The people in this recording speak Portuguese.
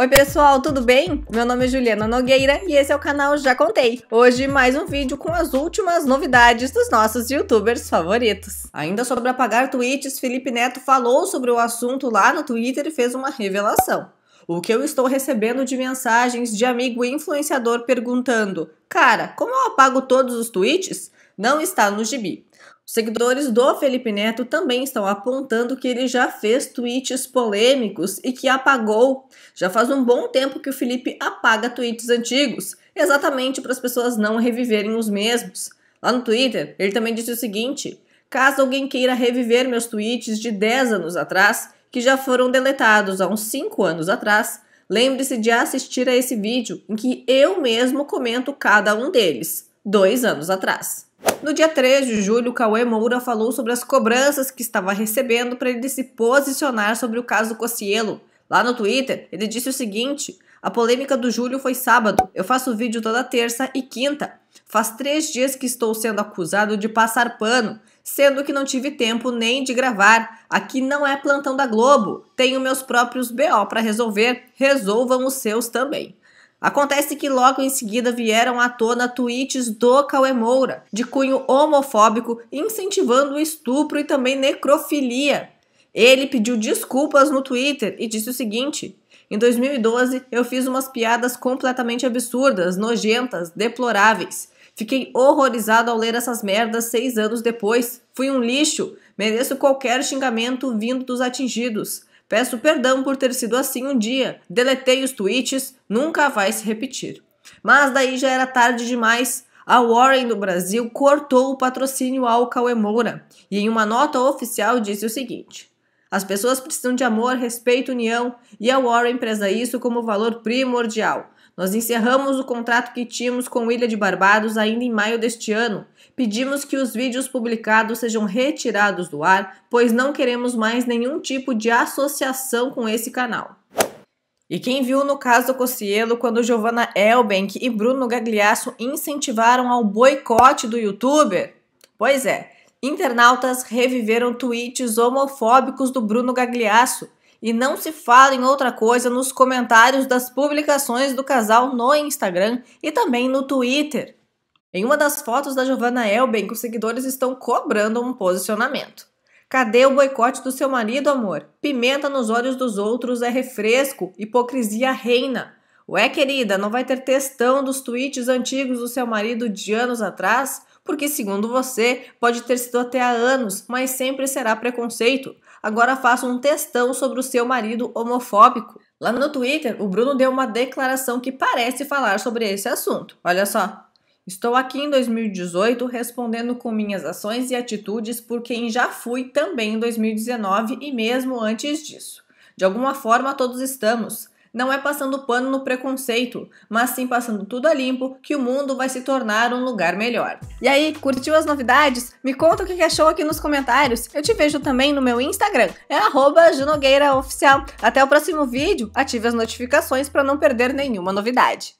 Oi pessoal, tudo bem? Meu nome é Juliana Nogueira e esse é o canal Já Contei. Hoje mais um vídeo com as últimas novidades dos nossos youtubers favoritos. Ainda sobre apagar tweets, Felipe Neto falou sobre o assunto lá no Twitter e fez uma revelação. O que eu estou recebendo de mensagens de amigo influenciador perguntando: Cara, como eu apago todos os tweets? Não está no gibi. Seguidores do Felipe Neto também estão apontando que ele já fez tweets polêmicos e que apagou. Já faz um bom tempo que o Felipe apaga tweets antigos, exatamente para as pessoas não reviverem os mesmos. Lá no Twitter, ele também disse o seguinte: caso alguém queira reviver meus tweets de 10 anos atrás, que já foram deletados há uns 5 anos atrás, lembre-se de assistir a esse vídeo em que eu mesmo comento cada um deles dois anos atrás. No dia 3 de julho, Cauê Moura falou sobre as cobranças que estava recebendo para ele se posicionar sobre o caso Cocielo. Lá no Twitter, ele disse o seguinte: a polêmica do julho foi sábado. Eu faço vídeo toda terça e quinta. Faz três dias que estou sendo acusado de passar pano, sendo que não tive tempo nem de gravar. Aqui não é plantão da Globo. Tenho meus próprios BO para resolver. Resolvam os seus também. Acontece que logo em seguida vieram à tona tweets do Cauê Moura, de cunho homofóbico, incentivando o estupro e também necrofilia. Ele pediu desculpas no Twitter e disse o seguinte: Em 2012, eu fiz umas piadas completamente absurdas, nojentas, deploráveis. Fiquei horrorizado ao ler essas merdas seis anos depois. Fui um lixo. Mereço qualquer xingamento vindo dos atingidos. Peço perdão por ter sido assim um dia. Deletei os tweets, nunca vai se repetir. Mas daí já era tarde demais. A Warren do Brasil cortou o patrocínio ao Cauê Moura e em uma nota oficial disse o seguinte: as pessoas precisam de amor, respeito, união, e a Warren preza isso como valor primordial. Nós encerramos o contrato que tínhamos com Ilha de Barbados ainda em maio deste ano. Pedimos que os vídeos publicados sejam retirados do ar, pois não queremos mais nenhum tipo de associação com esse canal. E quem viu no caso Cossielo quando Giovanna Elbenk e Bruno Gagliasso incentivaram ao boicote do youtuber? Pois é, internautas reviveram tweets homofóbicos do Bruno Gagliasso, e não se fala em outra coisa nos comentários das publicações do casal no Instagram e também no Twitter. Em uma das fotos da Giovanna Elben, os seguidores estão cobrando um posicionamento. Cadê o boicote do seu marido, amor? Pimenta nos olhos dos outros é refresco, hipocrisia reina. Ué, querida, não vai ter testão dos tweets antigos do seu marido de anos atrás? Porque, segundo você, pode ter sido até há anos, mas sempre será preconceito. Agora faça um testão sobre o seu marido homofóbico. Lá no Twitter, o Bruno deu uma declaração que parece falar sobre esse assunto. Olha só. Estou aqui em 2018 respondendo com minhas ações e atitudes por quem já fui também em 2019 e mesmo antes disso. De alguma forma, todos estamos. Não é passando pano no preconceito, mas sim passando tudo a limpo que o mundo vai se tornar um lugar melhor. E aí, curtiu as novidades? Me conta o que achou aqui nos comentários. Eu te vejo também no meu Instagram, é @junogueiraoficial. Até o próximo vídeo, ative as notificações para não perder nenhuma novidade.